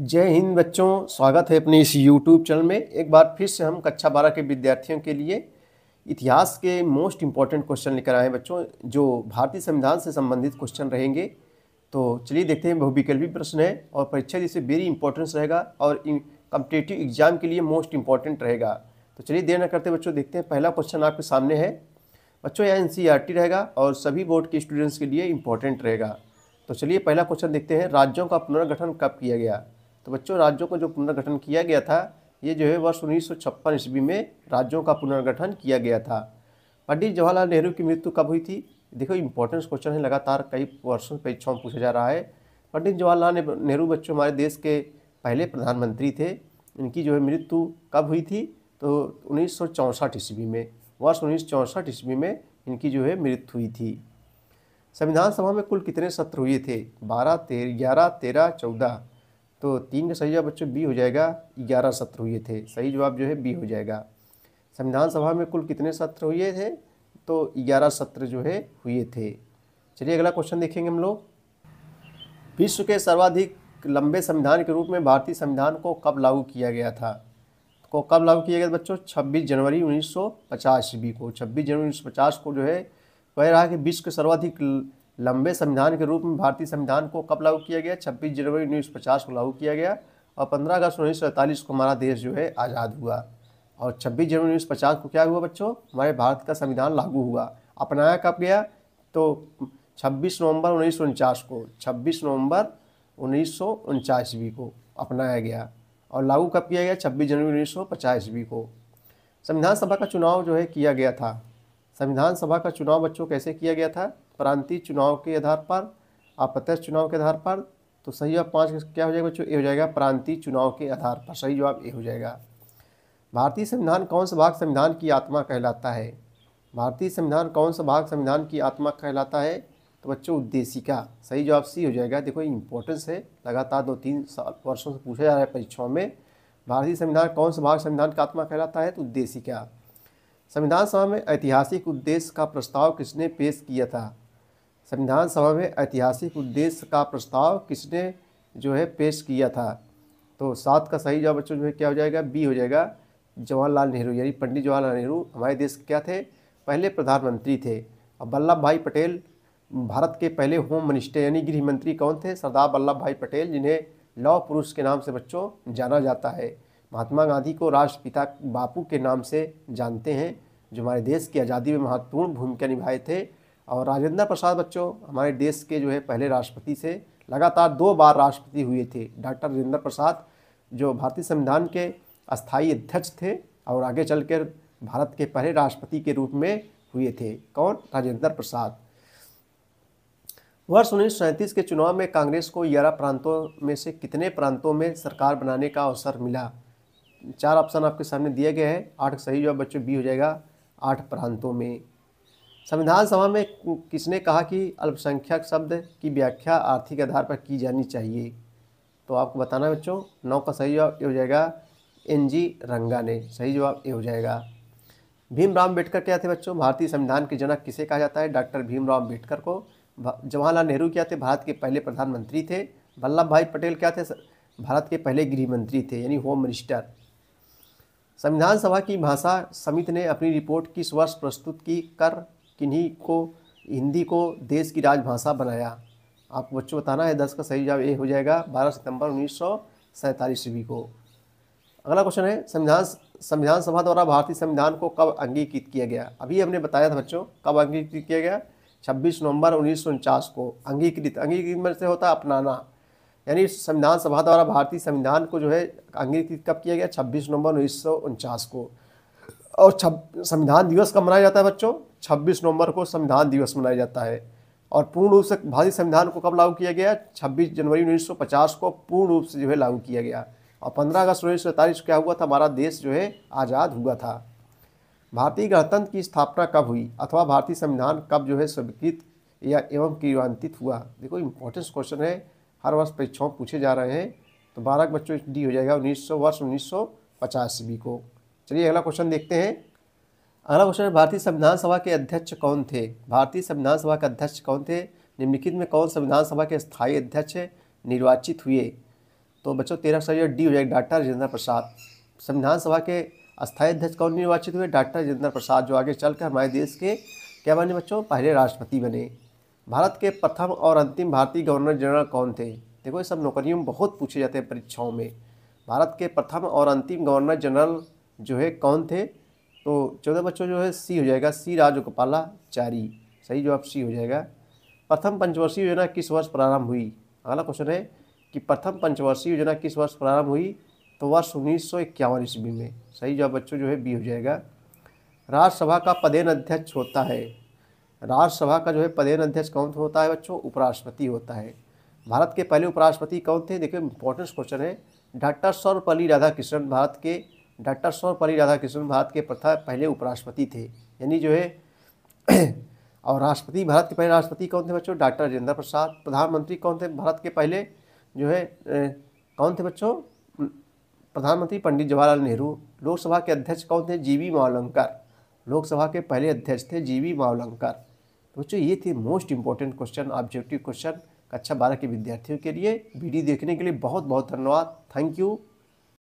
जय हिंद बच्चों स्वागत है अपने इस YouTube चैनल में एक बार फिर से हम कक्षा बारह के विद्यार्थियों के लिए इतिहास के मोस्ट इम्पॉर्टेंट क्वेश्चन लेकर आए हैं बच्चों जो भारतीय संविधान से संबंधित क्वेश्चन रहेंगे तो चलिए देखते हैं बहुविकल्पी प्रश्न है और परीक्षा जिसे वेरी इंपॉर्टेंस रहेगा और कम्पिटेटिव एग्जाम के लिए मोस्ट इम्पॉर्टेंट रहेगा तो चलिए देर न करते बच्चों देखते हैं पहला क्वेश्चन आपके सामने है बच्चों यह एन e रहेगा और सभी बोर्ड के स्टूडेंट्स के लिए इम्पोर्टेंट रहेगा तो चलिए पहला क्वेश्चन देखते हैं राज्यों का पुनर्गठन कब किया गया तो बच्चों राज्यों का जो पुनर्गठन किया गया था ये जो है वर्ष उन्नीस सौ ईस्वी में राज्यों का पुनर्गठन किया गया था पंडित जवाहरलाल नेहरू की मृत्यु कब हुई थी देखो इंपॉर्टेंस क्वेश्चन है लगातार कई वर्षों परीक्षाओं में पूछा जा रहा है पंडित जवाहरलाल नेहरू बच्चों हमारे देश के पहले प्रधानमंत्री थे इनकी जो है मृत्यु कब हुई थी तो उन्नीस ईस्वी में वर्ष उन्नीस ईस्वी में इनकी जो है मृत्यु हुई थी संविधान सभा में कुल कितने सत्र हुए थे बारह तेरह ग्यारह तेरह चौदह तो तीन का सही जवाब बच्चों बी हो जाएगा ग्यारह सत्र हुए थे सही जवाब जो है बी हो जाएगा संविधान सभा में कुल कितने सत्र हुए थे तो ग्यारह सत्र जो है हुए थे चलिए अगला क्वेश्चन देखेंगे हम लोग विश्व के सर्वाधिक लंबे संविधान के रूप में भारतीय संविधान को कब लागू किया गया था को कब लागू किया गया था बच्चों 26 जनवरी 1950 सौ ईस्वी को 26 जनवरी 1950 को जो है कह रहा है कि विश्व के सर्वाधिक लंबे संविधान के रूप में भारतीय संविधान को कब लागू किया गया छब्बीस जनवरी उन्नीस को लागू किया गया और पंद्रह अगस्त उन्नीस को हमारा देश जो है आज़ाद हुआ और छब्बीस जनवरी उन्नीस को क्या हुआ बच्चों हमारे भारत का संविधान लागू हुआ अपनाया कब गया तो छब्बीस नवंबर उन्नीस को छब्बीस नवंबर उन्नीस ईस्वी को अपनाया गया और लागू कब किया गया छब्बीस जनवरी उन्नीस सौ पचास ईस्वी को संविधान सभा का चुनाव जो है किया गया था संविधान सभा का चुनाव बच्चों कैसे किया गया था प्रांतीय चुनाव के आधार पर अप्रत्यक्ष चुनाव के आधार पर तो सही जवाब पाँच क्या हो जाएगा बच्चों ए हो जाएगा प्रांतीय चुनाव के आधार पर सही जवाब ए हो जाएगा भारतीय संविधान कौन सा भाग संविधान की आत्मा कहलाता है भारतीय संविधान कौन सा भाग संविधान की आत्मा कहलाता है तो बच्चों उद्देशिका सही जवाब सी हो जाएगा देखो इंपॉर्टेंस है लगातार दो तीन साल वर्षों से पूछा जा रहा है परीक्षाओं में भारतीय संविधान कौन सा भाग संविधान का आत्मा कहलाता है तो उद्देशिका संविधान सभा में ऐतिहासिक उद्देश्य का प्रस्ताव किसने पेश किया था संविधान सभा में ऐतिहासिक उद्देश्य का प्रस्ताव किसने जो है पेश किया था तो सात का सही जवाब बच्चों जो है क्या हो जाएगा बी हो जाएगा जवाहरलाल नेहरू यानी पंडित जवाहरलाल नेहरू हमारे देश के क्या थे पहले प्रधानमंत्री थे और वल्लभ भाई पटेल भारत के पहले होम मिनिस्टर यानी गृह मंत्री कौन थे सरदार वल्लभ भाई पटेल जिन्हें लौ पुरुष के नाम से बच्चों जाना जाता है महात्मा गांधी को राष्ट्रपिता बापू के नाम से जानते हैं जो हमारे देश की आज़ादी में महत्वपूर्ण भूमिका निभाए थे और राजेंद्र प्रसाद बच्चों हमारे देश के जो है पहले राष्ट्रपति थे लगातार दो बार राष्ट्रपति हुए थे डॉक्टर राजेंद्र प्रसाद जो भारतीय संविधान के अस्थाई अध्यक्ष थे और आगे चलकर भारत के पहले राष्ट्रपति के रूप में हुए थे कौन राजेंद्र प्रसाद वर्ष उन्नीस के चुनाव में कांग्रेस को ग्यारह प्रांतों में से कितने प्रांतों में सरकार बनाने का अवसर मिला चार ऑप्शन आपके सामने दिए गए हैं आठ सही जवाब बच्चों बी हो जाएगा आठ प्रांतों में संविधान सभा में किसने कहा कि अल्पसंख्यक शब्द की व्याख्या आर्थिक आधार पर की जानी चाहिए तो आपको बताना बच्चों नौ का सही जवाब ये हो जाएगा एन जी रंगा ने सही जवाब ये हो जाएगा भीमराव अम्बेडकर क्या थे बच्चों भारतीय संविधान के जनक किसे कहा जाता है डॉक्टर भीमराव अम्बेडकर को जवाहरलाल नेहरू क्या थे भारत के पहले प्रधानमंत्री थे वल्लभ भाई पटेल क्या थे भारत के पहले गृह मंत्री थे यानी होम मिनिस्टर संविधान सभा की भाषा समिति ने अपनी रिपोर्ट किस वर्ष प्रस्तुत की कर किन्हीं को हिंदी को देश की राजभाषा बनाया आपको बच्चों बताना है दस का सही जवाब ए हो जाएगा बारह सितंबर उन्नीस सौ सैंतालीस ईस्वी को अगला क्वेश्चन है संविधान संविधान सभा द्वारा भारतीय संविधान को कब अंगीकृत किया गया अभी हमने बताया था बच्चों कब अंगीकृत किया गया 26 नवंबर उन्नीस को अंगीकृत अंगीकृत में से होता अपनाना यानी संविधान सभा द्वारा भारतीय संविधान को जो है अंगीकृत कब किया गया 26 नवंबर उन्नीस को और संविधान दिवस कब मनाया जाता है बच्चों छब्बीस नवंबर को संविधान दिवस मनाया जाता है और पूर्ण रूप से भारतीय संविधान को कब लागू किया गया 26 जनवरी 1950 को पूर्ण रूप से जो है लागू किया गया और 15 अगस्त उन्नीस सौ क्या हुआ था हमारा देश जो है आज़ाद हुआ था भारतीय गणतंत्र की स्थापना कब हुई अथवा भारतीय संविधान कब जो है स्वीकृत या एवं क्रियान्वित हुआ देखो इम्पोर्टेंस क्वेश्चन है हर वर्ष परीक्षाओं पूछे जा रहे हैं तो बारह बच्चों डी हो जाएगा उन्नीस वर्ष उन्नीस सौ को चलिए अगला क्वेश्चन देखते हैं अगला क्वेश्चन है भारतीय संविधान सभा के अध्यक्ष कौन थे भारतीय संविधान सभा के अध्यक्ष कौन थे निम्नलिखित में कौन संविधान सभा के स्थायी अध्यक्ष निर्वाचित हुए तो बच्चों तेरह सौ डी हो जाएगा डॉक्टर राजेंद्र प्रसाद संविधान सभा के अस्थायी अध्यक्ष कौन निर्वाचित हुए डॉक्टर राजेंद्र प्रसाद जो आगे चलकर हमारे देश के क्या बने बच्चों पहले राष्ट्रपति बने भारत के प्रथम और अंतिम भारतीय गवर्नर जनरल कौन थे देखो ये सब नौकरियों में बहुत पूछे जाते हैं परीक्षाओं में भारत के प्रथम और अंतिम गवर्नर जनरल जो है कौन थे तो चौदह बच्चों जो है सी हो जाएगा सी राजगोपाला चारी सही जवाब सी हो जाएगा प्रथम पंचवर्षीय योजना किस वर्ष प्रारंभ हुई अगला क्वेश्चन है कि प्रथम पंचवर्षीय योजना किस वर्ष प्रारंभ हुई तो वर्ष उन्नीस सौ इक्यावन ईस्वी में सही जवाब बच्चों जो है बी हो जाएगा राज्यसभा का पदेन अध्यक्ष होता है राज्यसभा का जो है पदेन अध्यक्ष कौन होता है बच्चों उपराष्ट्रपति होता है भारत के पहले उपराष्ट्रपति कौन थे देखिए इंपॉर्टेंट क्वेश्चन है डॉक्टर सर्वपल्ली राधाकृष्णन भारत के डॉक्टर सर्वपल्ली राधाकृष्णन भारत के प्रथा पहले उपराष्ट्रपति थे यानी जो है और राष्ट्रपति भारत के पहले राष्ट्रपति कौन थे बच्चों डॉक्टर राजेंद्र प्रसाद प्रधानमंत्री कौन थे भारत के पहले जो है कौन थे बच्चों प्रधानमंत्री पंडित जवाहरलाल नेहरू लोकसभा के अध्यक्ष कौन थे वी मावलंकर लोकसभा के पहले अध्यक्ष थे जी मावलंकर तो बच्चों ये थे most important question objective question कक्षा बारह के विद्यार्थियों के लिए वीडियो देखने के लिए बहुत बहुत धन्यवाद थैंक यू